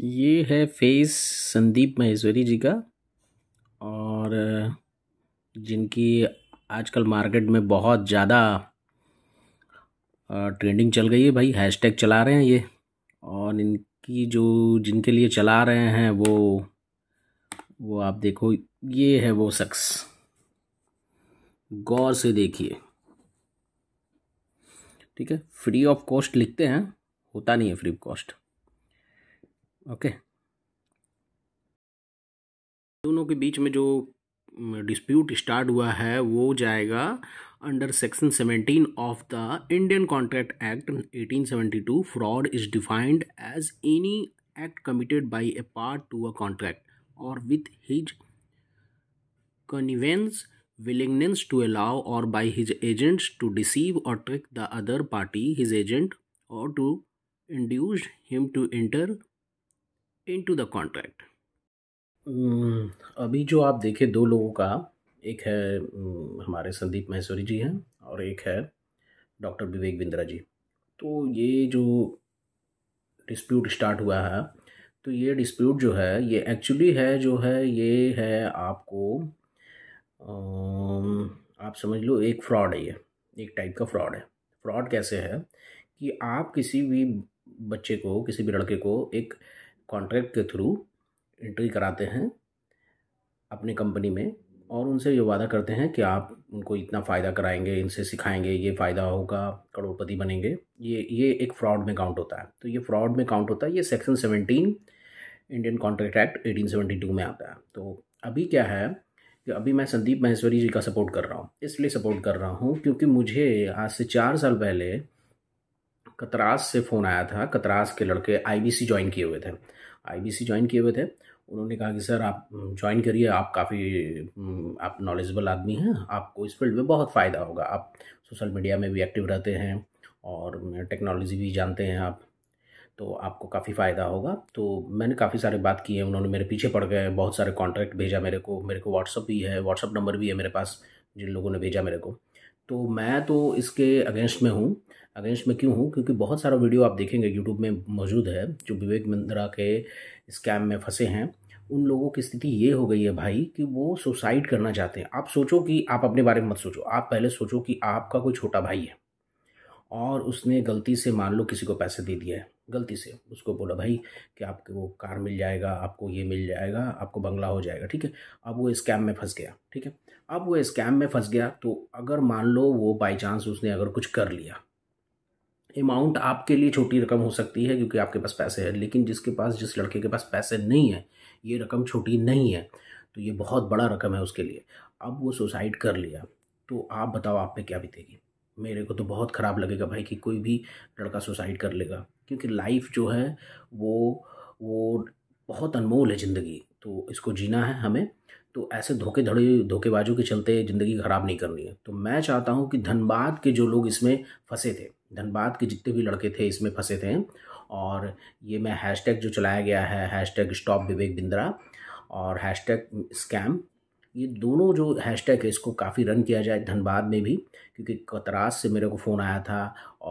ये है फेस संदीप महेश्वरी जी का और जिनकी आजकल मार्केट में बहुत ज़्यादा ट्रेंडिंग चल गई है भाई हैशटैग चला रहे हैं ये और इनकी जो जिनके लिए चला रहे हैं वो वो आप देखो ये है वो शख्स गौर से देखिए ठीक है फ्री ऑफ कॉस्ट लिखते हैं होता नहीं है फ्री ऑफ कॉस्ट ओके दोनों के बीच में जो डिस्प्यूट स्टार्ट हुआ है वो जाएगा under section 17 of the Indian contract act 1872 fraud is defined as any act committed by a party to a contract और with his connivance willingness to allow or by his agents to deceive or trick the other party his agent or to induce him to enter into the contract hmm, अभी जो आप देखे दो लोगों का एक है hmm, हमारे संदीप महेश्वरी जी हैं और एक है डॉक्टर विवेक बिंद्रा जी तो ये जो डिस्प्यूट स्टार्ट हुआ है तो ये डिस्प्यूट जो है ये एक्चुअली है जो है ये है आपको hmm, आप समझ लो एक फ्रॉड है ये एक टाइप का फ्रॉड है फ्रॉड कैसे है कि आप किसी भी बच्चे को किसी भी लड़के को एक कॉन्ट्रैक्ट के थ्रू एंट्री कराते हैं अपनी कंपनी में और उनसे ये वादा करते हैं कि आप उनको इतना फ़ायदा कराएंगे इनसे सिखाएंगे ये फ़ायदा होगा करोड़पति बनेंगे ये ये एक फ्रॉड में काउंट होता है तो ये फ्रॉड में काउंट होता है ये section seventeen Indian contract act eighteen seventy two में आता है तो अभी क्या है कि अभी मैं संदीप महेश्वरी जी का सपोर्ट कर रहा हूँ इसलिए सपोर्ट कर रहा हूँ क्योंकि मुझे आज से चार साल पहले कतराज से फ़ोन आया था कतराज के लड़के आईबीसी ज्वाइन किए हुए थे आईबीसी ज्वाइन किए हुए थे उन्होंने कहा कि सर आप ज्वाइन करिए आप काफ़ी आप नॉलेजबल आदमी हैं आपको इस फील्ड में बहुत फ़ायदा होगा आप सोशल मीडिया में भी एक्टिव रहते हैं और टेक्नोलॉजी भी जानते हैं आप तो आपको काफ़ी फ़ायदा होगा तो मैंने काफ़ी सारे बात किए उन्होंने मेरे पीछे पड़ गए बहुत सारे कॉन्ट्रैक्ट भेजा मेरे को मेरे को व्हाट्सअप भी है व्हाट्सअप नंबर भी है मेरे पास जिन लोगों ने भेजा मेरे को तो मैं तो इसके अगेंस्ट में हूँ अगेंस्ट में क्यों हूँ क्योंकि बहुत सारा वीडियो आप देखेंगे यूट्यूब में मौजूद है जो विवेक मिंद्रा के स्कैम में फंसे हैं उन लोगों की स्थिति ये हो गई है भाई कि वो सुसाइड करना चाहते हैं आप सोचो कि आप अपने बारे में मत सोचो आप पहले सोचो कि आपका कोई छोटा भाई है और उसने गलती से मान लो किसी को पैसे दे दिया है गलती से उसको बोला भाई कि आपको वो कार मिल जाएगा आपको ये मिल जाएगा आपको बंगला हो जाएगा ठीक है अब वो स्कैम में फंस गया ठीक है अब वो स्कैम में फंस गया तो अगर मान लो वो बाई चांस उसने अगर कुछ कर लिया अमाउंट आपके लिए छोटी रकम हो सकती है क्योंकि आपके पास पैसे हैं लेकिन जिसके पास जिस लड़के के पास पैसे नहीं हैं ये रकम छोटी नहीं है तो ये बहुत बड़ा रकम है उसके लिए अब वो सुसाइड कर लिया तो आप बताओ आप पे क्या बीतेगी मेरे को तो बहुत ख़राब लगेगा भाई कि कोई भी लड़का सुसाइड कर लेगा क्योंकि लाइफ जो है वो वो बहुत अनमोल है ज़िंदगी तो इसको जीना है हमें तो ऐसे धोखे धड़े धोखेबाजों के चलते ज़िंदगी ख़राब नहीं करनी है तो मैं चाहता हूँ कि धनबाद के जो लोग इसमें फंसे थे धनबाद के जितने भी लड़के थे इसमें फंसे थे और ये मैं हैशटैग जो चलाया गया है हैशटैग स्टॉप विवेक बिंद्रा और हैशटैग स्कैम ये दोनों जो हैशटैग है इसको काफ़ी रन किया जाए धनबाद में भी क्योंकि कतरास से मेरे को फ़ोन आया था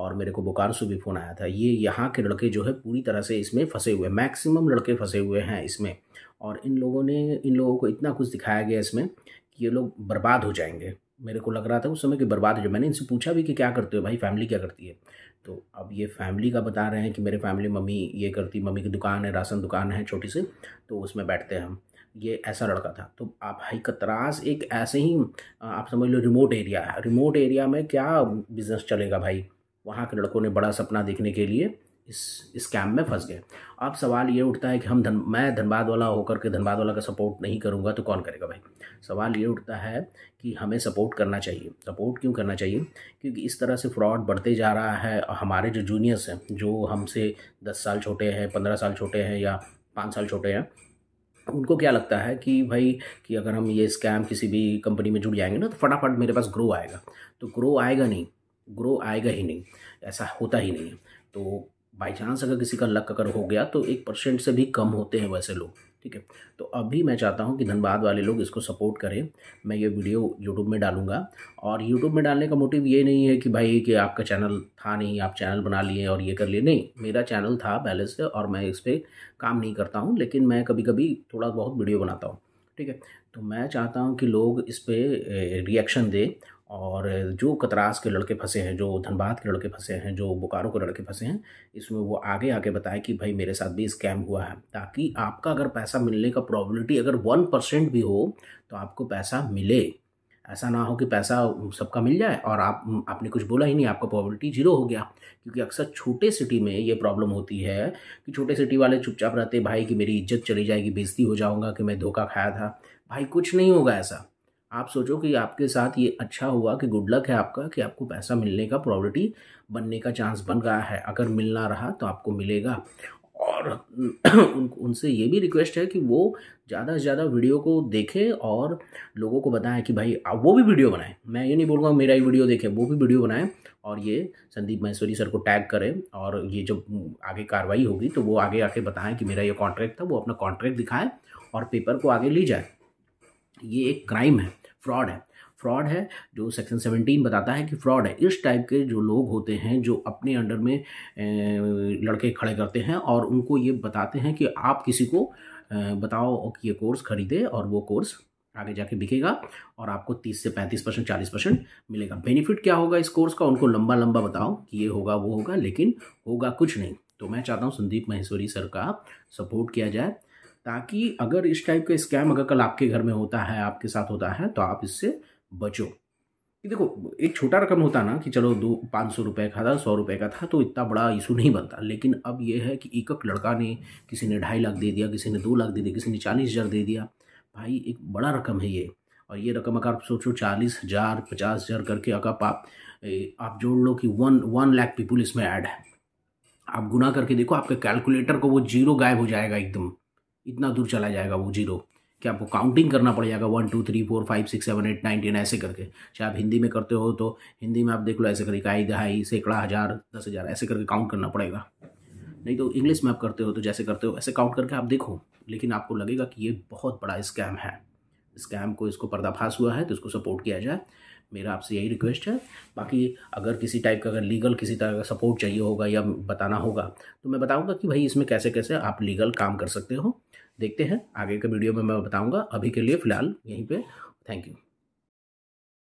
और मेरे को बुकार से भी फ़ोन आया था ये यहाँ के लड़के जो है पूरी तरह से इसमें फंसे हुए हैं मैक्सिमम लड़के फंसे हुए हैं इसमें और इन लोगों ने इन लोगों को इतना कुछ दिखाया गया इसमें कि ये लोग बर्बाद हो जाएंगे मेरे को लग रहा था उस समय कि बर्बाद जो मैंने इनसे पूछा भी कि क्या करते हो भाई फैमिली क्या करती है तो अब ये फैमिली का बता रहे हैं कि मेरे फैमिली मम्मी ये करती मम्मी की दुकान है राशन दुकान है छोटी सी तो उसमें बैठते हैं हम ये ऐसा लड़का था तो आप हाई कतरास एक ऐसे ही आप समझ लो रिमोट एरिया है रिमोट एरिया में क्या बिज़नेस चलेगा भाई वहाँ के लड़कों ने बड़ा सपना देखने के लिए इस स्कैम में फंस गए अब सवाल ये उठता है कि हम धन मैं धनबाद वाला होकर के धनबाद वाला का सपोर्ट नहीं करूँगा तो कौन करेगा भाई सवाल ये उठता है कि हमें सपोर्ट करना चाहिए सपोर्ट क्यों करना चाहिए क्योंकि इस तरह से फ्रॉड बढ़ते जा रहा है हमारे जो जूनियर्स हैं जो हमसे दस साल छोटे हैं पंद्रह साल छोटे हैं या पाँच साल छोटे हैं उनको क्या लगता है कि भाई कि अगर हम ये स्कैम किसी भी कंपनी में जुड़ जाएंगे ना तो फटाफट मेरे पास ग्रो आएगा तो ग्रो आएगा नहीं ग्रो आएगा ही नहीं ऐसा होता ही नहीं है तो बाई चांस अगर किसी का लक अगर हो गया तो एक परसेंट से भी कम होते हैं वैसे लोग ठीक है तो अभी मैं चाहता हूँ कि धनबाद वाले लोग इसको सपोर्ट करें मैं ये वीडियो यूट्यूब में डालूंगा और यूट्यूब में डालने का मोटिव ये नहीं है कि भाई कि आपका चैनल था नहीं आप चैनल बना लिए और ये कर लिए नहीं मेरा चैनल था पहले से और मैं इस पर काम नहीं करता हूँ लेकिन मैं कभी कभी थोड़ा बहुत वीडियो बनाता हूँ ठीक है तो मैं चाहता हूँ कि लोग इस पर रिएक्शन दें और जो कतरास के लड़के फंसे हैं जो धनबाद के लड़के फंसे हैं जो बोकारो के लड़के फंसे हैं इसमें वो आगे आके बताए कि भाई मेरे साथ भी स्कैम हुआ है ताकि आपका अगर पैसा मिलने का प्रॉबिलिटी अगर वन परसेंट भी हो तो आपको पैसा मिले ऐसा ना हो कि पैसा सबका मिल जाए और आप आपने कुछ बोला ही नहीं आपका प्रॉबलिटी जीरो हो गया क्योंकि अक्सर छोटे सिटी में ये प्रॉब्लम होती है कि छोटे सिटी वाले चुपचाप रहते भाई कि मेरी इज्जत चली जाएगी बेजती हो जाऊँगा कि मैं धोखा खाया था भाई कुछ नहीं होगा ऐसा आप सोचो कि आपके साथ ये अच्छा हुआ कि गुड लक है आपका कि आपको पैसा मिलने का प्रॉबर्टी बनने का चांस बन गया है अगर मिलना रहा तो आपको मिलेगा और उन उनसे ये भी रिक्वेस्ट है कि वो ज़्यादा से ज़्यादा वीडियो को देखें और लोगों को बताएं कि भाई आप वो भी वीडियो बनाएं मैं ये नहीं बोलूँगा मेरा ही वीडियो देखें वो भी वीडियो बनाएं और ये संदीप महेश्वरी सर को टैग करें और ये जब आगे कार्रवाई होगी तो वो आगे आके बताएं कि मेरा ये कॉन्ट्रैक्ट था वो अपना कॉन्ट्रैक्ट दिखाएं और पेपर को आगे ली जाए ये एक क्राइम है फ्रॉड है फ्रॉड है जो सेक्शन सेवनटीन बताता है कि फ्रॉड है इस टाइप के जो लोग होते हैं जो अपने अंडर में लड़के खड़े करते हैं और उनको ये बताते हैं कि आप किसी को बताओ कि ये कोर्स खरीदे और वो कोर्स आगे जाके बिकेगा और आपको 30 से 35 परसेंट चालीस परसेंट मिलेगा बेनिफिट क्या होगा इस कोर्स का उनको लंबा लंबा बताओ कि ये होगा वो होगा लेकिन होगा कुछ नहीं तो मैं चाहता हूँ संदीप महेश्वरी सर का सपोर्ट किया जाए ताकि अगर इस टाइप का स्कैम अगर कल आपके घर में होता है आपके साथ होता है तो आप इससे बचो कि देखो एक छोटा रकम होता ना कि चलो दो पाँच सौ रुपये का था सौ रुपये का था तो इतना बड़ा इशू नहीं बनता लेकिन अब यह है कि एक लड़का ने किसी ने ढाई लाख दे दिया किसी ने दो लाख दे दिया किसी ने चालीस हज़ार दे दिया भाई एक बड़ा रकम है ये और ये रकम अगर आप सोचो चालीस हज़ार पचास हज़ार करके अगर आप आप जोड़ लो कि वन वन लाख पीपुल इसमें ऐड है आप गुना करके देखो आपके कैलकुलेटर को वो जीरो गायब हो जाएगा एकदम इतना दूर चला जाएगा वो जीरो कि आपको काउंटिंग करना पड़ जाएगा one two three four five six seven eight nine ten ऐसे करके चाहे आप हिंदी में करते हो तो हिंदी में आप देख लो ऐसे करके इकाई दहाई सैकड़ा हज़ार दस हज़ार ऐसे करके काउंट करना पड़ेगा नहीं तो इंग्लिश में आप करते हो तो जैसे करते हो ऐसे काउंट करके आप देखो लेकिन आपको लगेगा कि ये बहुत बड़ा स्कैम है स्कैम को इसको पर्दाफाश हुआ है तो इसको सपोर्ट किया जाए मेरा आपसे यही रिक्वेस्ट है बाकी अगर किसी टाइप का अगर लीगल किसी तरह का सपोर्ट चाहिए होगा या बताना होगा तो मैं बताऊंगा कि भाई इसमें कैसे कैसे आप लीगल काम कर सकते हो देखते हैं आगे के वीडियो में मैं बताऊंगा अभी के लिए फ़िलहाल यहीं पे थैंक यू